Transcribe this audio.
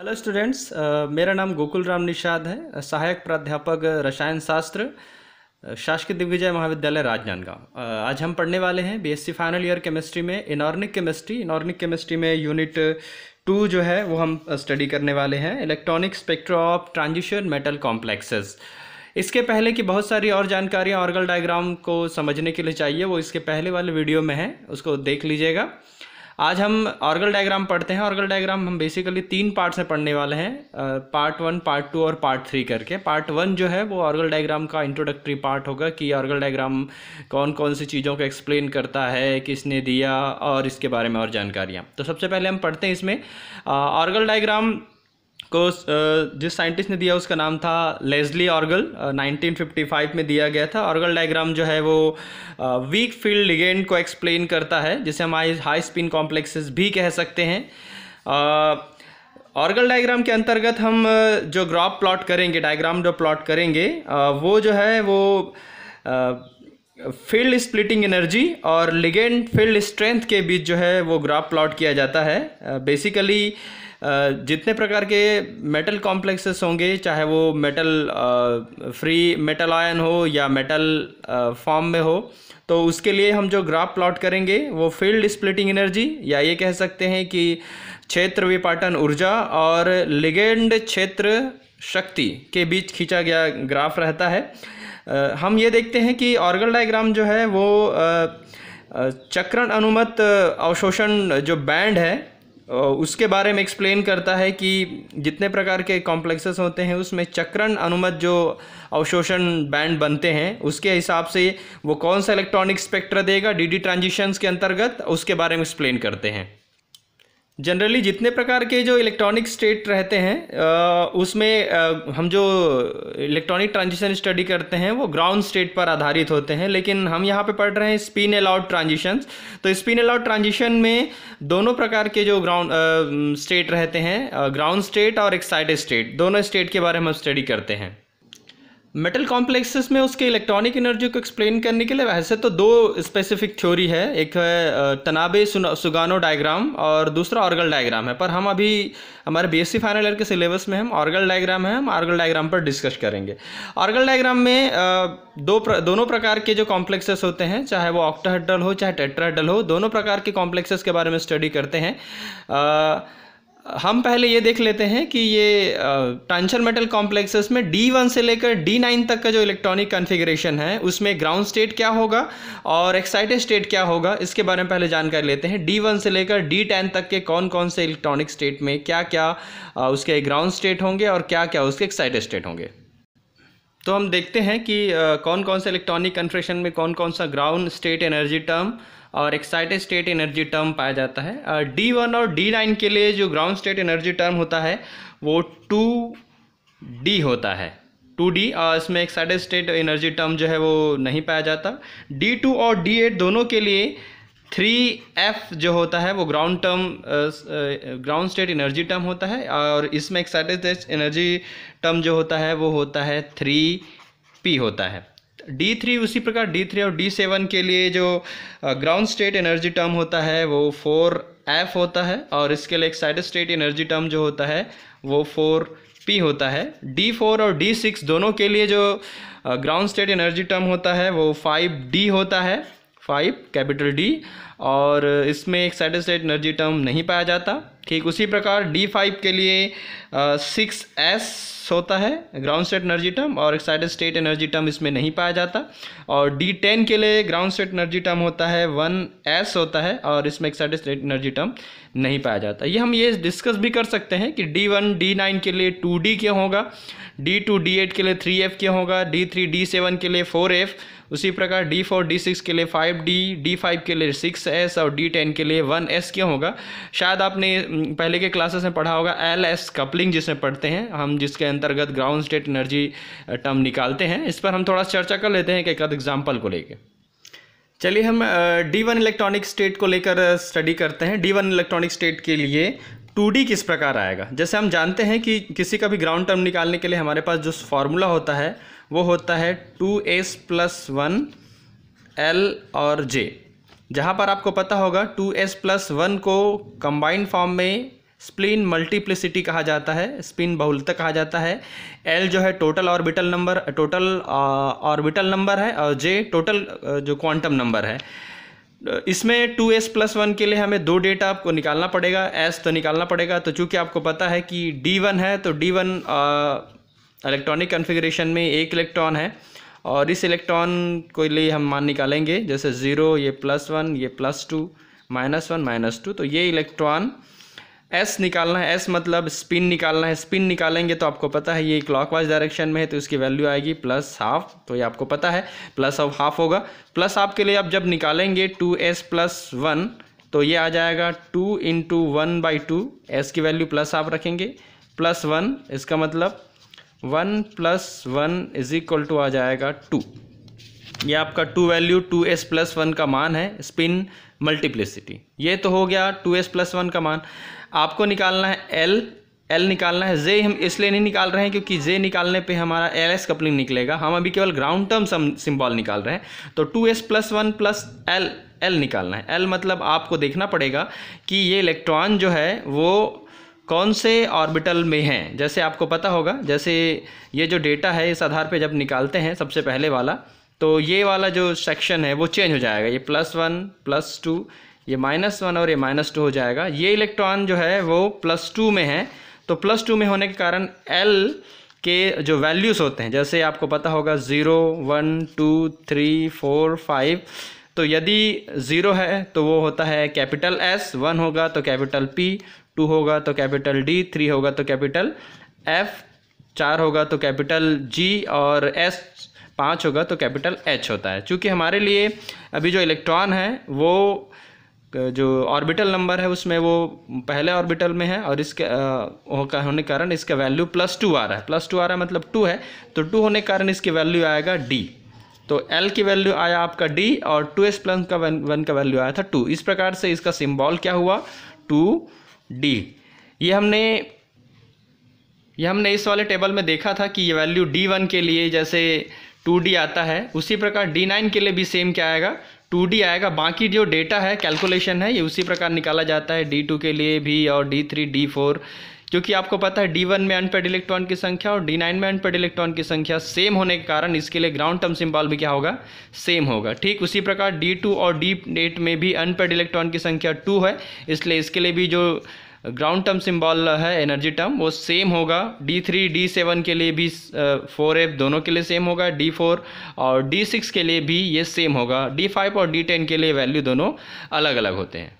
hello students uh, मेरा नाम गोकुल राम निषाद है सहायक प्राध्यापक रसायन शास्त्र शासकीय दिग्विजय महाविद्यालय राजनांदगांव आज हम पढ़ने वाले हैं बीएससी फाइनल ईयर केमिस्ट्री में इनऑर्निक केमिस्ट्री इनऑर्निक केमिस्ट्री में यूनिट टू जो है वो हम स्टडी करने वाले हैं electronic spectra of transition metal complexes इसके पहले की बहुत सारी और जानकारियाँ ऑर्गल डायग्राम को समझने के लिए चाहिए वो इसके पहले वाले वीडियो में है उसको देख लीजिएगा आज हम ऑर्गल डायग्राम पढ़ते हैं ऑर्गल डायग्राम हम बेसिकली तीन पार्ट से पढ़ने वाले हैं पार्ट वन पार्ट टू और पार्ट थ्री करके पार्ट वन जो है वो ऑर्गल डायग्राम का इंट्रोडक्टरी पार्ट होगा कि ऑर्गल डायग्राम कौन कौन सी चीज़ों को एक्सप्लेन करता है किसने दिया और इसके बारे में और जानकारियाँ तो सबसे पहले हम पढ़ते हैं इसमें ऑर्गल डायग्राम को जिस साइंटिस्ट ने दिया उसका नाम था लेजली ऑर्गल 1955 में दिया गया था ऑर्गल डायग्राम जो है वो वीक फील्ड लिगेंड को एक्सप्लेन करता है जिसे हम आई हाई स्पिन कॉम्प्लेक्सेस भी कह सकते हैं ऑर्गल डायग्राम के अंतर्गत हम जो ग्राप प्लॉट करेंगे डायग्राम जो प्लॉट करेंगे वो जो है वो फील्ड स्प्लिटिंग एनर्जी और लिगेंड फील्ड स्ट्रेंथ के बीच जो है वो ग्राफ प्लॉट किया जाता है बेसिकली uh, जितने प्रकार के मेटल कॉम्प्लेक्सेस होंगे चाहे वो मेटल फ्री मेटल आयन हो या मेटल फॉर्म में हो तो उसके लिए हम जो ग्राफ प्लॉट करेंगे वो फील्ड स्प्लिटिंग एनर्जी या ये कह सकते हैं कि क्षेत्र विपाटन ऊर्जा और लिगेंड क्षेत्र शक्ति के बीच खींचा गया ग्राफ रहता है हम ये देखते हैं कि ऑर्गल डायग्राम जो है वो चक्रण अनुमत अवशोषण जो बैंड है उसके बारे में एक्सप्लेन करता है कि जितने प्रकार के कॉम्प्लेक्सेस होते हैं उसमें चक्रण अनुमत जो अवशोषण बैंड बनते हैं उसके हिसाब से वो कौन सा इलेक्ट्रॉनिक स्पेक्ट्रा देगा डीडी ट्रांजिशंस के अंतर्गत उसके बारे में एक्सप्लेन करते हैं जनरली जितने प्रकार के जो इलेक्ट्रॉनिक स्टेट रहते हैं उसमें हम जो इलेक्ट्रॉनिक ट्रांजिशन स्टडी करते हैं वो ग्राउंड स्टेट पर आधारित होते हैं लेकिन हम यहाँ पे पढ़ रहे हैं स्पिन अलाउड ट्रांजिशन तो स्पिन अलाउड ट्रांजिशन में दोनों प्रकार के जो ग्राउंड स्टेट रहते हैं ग्राउंड स्टेट और एक्साइटेड स्टेट दोनों स्टेट के बारे में हम स्टडी करते हैं मेटल कॉम्प्लेक्सेस में उसके इलेक्ट्रॉनिक एनर्जी को एक्सप्लेन करने के लिए वैसे तो दो स्पेसिफिक थ्योरी है एक है तनाबे सुगानो डायग्राम और दूसरा ऑर्गल डायग्राम है पर हम अभी हमारे बीएससी फाइनल ईयर के सिलेबस में हम ऑर्गल डायग्राम है हम ऑर्गल डायग्राम पर डिस्कस करेंगे ऑर्गल डायग्राम में दो प्र, दोनों प्रकार के जो कॉम्प्लेक्सेस होते हैं चाहे वो ऑक्टाहेड्रल हो चाहे टेट्राहेड्रल हो दोनों प्रकार के कॉम्प्लेक्सेस के बारे में स्टडी करते हैं हम पहले ये देख लेते हैं कि ये टेंशन मेटल कॉम्प्लेक्सेस में D1 से लेकर D9 तक का जो इलेक्ट्रॉनिक कन्फिग्रेशन है उसमें ग्राउंड स्टेट क्या होगा और एक्साइटेड स्टेट क्या होगा इसके बारे में पहले जानकारी लेते हैं D1 से लेकर D10 तक के कौन कौन से इलेक्ट्रॉनिक स्टेट में क्या क्या उसके ग्राउंड स्टेट होंगे और क्या क्या उसके एक्साइटेड स्टेट होंगे तो हम देखते हैं कि कौन कौन से इलेक्ट्रॉनिक कन्फ्रेशन में कौन कौन सा ग्राउंड स्टेट एनर्जी टर्म और एक्साइटेड स्टेट एनर्जी टर्म पाया जाता है डी वन और डी नाइन के लिए जो ग्राउंड स्टेट एनर्जी टर्म होता है वो टू डी होता है टू डी इसमें एक्साइटेड स्टेट एनर्जी टर्म जो है वो नहीं पाया जाता डी टू और डी एट दोनों के लिए थ्री एफ जो होता है वो ground term ground state energy term होता है और इसमें एक्साइटेड एनर्जी टर्म जो होता है वो होता है थ्री पी होता है डी थ्री उसी प्रकार डी थ्री और डी सेवन के लिए जो ग्राउंड स्टेट एनर्जी टर्म होता है वो फोर एफ होता है और इसके लिए एक साइड स्टेट एनर्जी टर्म जो होता है वो फोर पी होता है डी फोर और डी सिक्स दोनों के लिए जो ग्राउंड स्टेट एनर्जी टर्म होता है वो फाइव डी होता है फाइव कैपिटल डी और इसमें एक साइड स्टेट एनर्जी टर्म नहीं पाया जाता ठीक उसी प्रकार डी फाइव के लिए सिक्स एस होता है ग्राउंड स्टेट एनर्जी टर्म और एक्साइटेड स्टेट एनर्जी टर्म इसमें नहीं पाया जाता और डी टेन के लिए ग्राउंड स्टेट एनर्जी टर्म होता है वन एस होता है और इसमें एक्साइटेड स्टेट एनर्जी टर्म नहीं पाया जाता ये हम ये डिस्कस भी कर सकते हैं कि डी वन डी नाइन के लिए टू डी क्या होगा डी टू डी एट के लिए थ्री एफ क्या होगा डी थ्री डी सेवन के लिए फोर एफ उसी प्रकार डी फोर डी सिक्स के लिए फाइव डी डी फाइव के लिए सिक्स एस और डी टेन के लिए वन एस क्या होगा शायद आपने पहले के क्लासेस में पढ़ा होगा एल एस कपलिंग जिसे पढ़ते हैं हम जिसके अंतर्गत ग्राउंड स्टेट एनर्जी टर्म निकालते हैं इस पर हम थोड़ा चर्चा कर लेते हैं एक आध एग्जाम्पल को लेकर चलिए हम डी वन इलेक्ट्रॉनिक स्टेट को लेकर स्टडी करते हैं डी वन इलेक्ट्रॉनिक स्टेट के लिए टू डी किस प्रकार आएगा जैसे हम जानते हैं कि किसी का भी ग्राउंड टर्म निकालने के लिए हमारे पास जो फॉर्मूला होता है वो होता है two S plus one L और जे जहाँ पर आपको पता होगा टू एस प्लस वन को कंबाइंड फॉर्म में स्प्लिन मल्टीप्लिसिटी कहा जाता है स्पिन बहुलता कहा जाता है एल जो है total orbital number total orbital number है और जे टोटल जो क्वांटम नंबर है इसमें टू एस प्लस वन के लिए हमें दो डेटा आपको निकालना पड़ेगा एस तो निकालना पड़ेगा तो चूंकि आपको पता है कि डी वन है तो डी वन इलेक्ट्रॉनिक कन्फिग्रेशन में एक इलेक्ट्रॉन है और इस इलेक्ट्रॉन को लिए हम मान निकालेंगे जैसे ज़ीरो ये प्लस वन ये plus two minus one minus two तो ये इलेक्ट्रॉन एस निकालना है एस मतलब स्पिन निकालना है स्पिन निकालेंगे तो आपको पता है ये क्लॉकवाइज डायरेक्शन में है तो इसकी वैल्यू आएगी प्लस हाफ तो ये आपको पता है प्लस ऑफ हाफ होगा प्लस आपके लिए आप जब निकालेंगे टू एस प्लस वन तो ये आ जाएगा two into one by two S की वैल्यू प्लस हाफ रखेंगे प्लस वन इसका मतलब one plus one is equal to आ जाएगा टू ये आपका two value two S plus one का मान है स्पिन मल्टीप्लिसिटी ये तो हो गया टू एस प्लस वन का मान आपको निकालना है एल एल निकालना है जे हम इसलिए नहीं निकाल रहे हैं क्योंकि जे निकालने पे हमारा एल एस कपलिंग निकलेगा हम अभी केवल ग्राउंड टर्म सिंबल निकाल रहे हैं तो two S plus one plus L L निकालना है एल मतलब आपको देखना पड़ेगा कि ये इलेक्ट्रॉन जो है वो कौन से ऑर्बिटल में हैं जैसे आपको पता होगा जैसे ये जो डेटा है इस आधार पर जब निकालते हैं सबसे पहले वाला तो ये वाला जो सेक्शन है वो चेंज हो जाएगा ये प्लस वन प्लस टू ये माइनस वन और ये माइनस टू हो जाएगा ये इलेक्ट्रॉन जो है वो प्लस टू में है तो प्लस टू में होने के कारण एल के जो वैल्यूज़ होते हैं जैसे आपको पता होगा zero one two three four five तो यदि ज़ीरो है तो वो होता है कैपिटल एस वन होगा तो कैपिटल पी टू होगा तो कैपिटल डी थ्री होगा तो कैपिटल एफ चार होगा तो कैपिटल जी और एस पाँच होगा तो कैपिटल एच होता है चूँकि हमारे लिए अभी जो इलेक्ट्रॉन है वो जो ऑर्बिटल नंबर है उसमें वो पहले ऑर्बिटल में है और इसके आ, होने के कारण इसका वैल्यू प्लस टू आ रहा है प्लस टू आ रहा है मतलब टू है तो टू होने के कारण इसकी वैल्यू आएगा डी तो एल की वैल्यू आया आपका डी और टू एस प्लस का वन का वैल्यू आया था टू इस प्रकार से इसका सिम्बॉल क्या हुआ टू डी ये हमने ये हमने इस वाले टेबल में देखा था कि ये वैल्यू वन के लिए जैसे टू डी आता है उसी प्रकार डी नाइन के लिए भी सेम क्या आएगा टू डी आएगा बाकी जो डेटा है कैलकुलेशन है ये उसी प्रकार निकाला जाता है डी टू के लिए भी और डी थ्री डी फोर क्योंकि आपको पता है डी वन में अनपेड इलेक्ट्रॉन की संख्या और डी नाइन में अनपेड इलेक्ट्रॉन की संख्या सेम होने के कारण इसके लिए ग्राउंड टर्म सिंबल भी क्या होगा सेम होगा ठीक उसी प्रकार डी टू और डी एट में भी अनपेड इलेक्ट्रॉन की संख्या टू है इसलिए इसके लिए भी जो ग्राउंड टर्म सिंबल है एनर्जी टर्म वो सेम होगा डी थ्री डी सेवन के लिए भी फोर एफ दोनों के लिए सेम होगा डी फोर और डी सिक्स के लिए भी ये सेम होगा डी फाइव और डी टेन के लिए वैल्यू दोनों अलग अलग होते हैं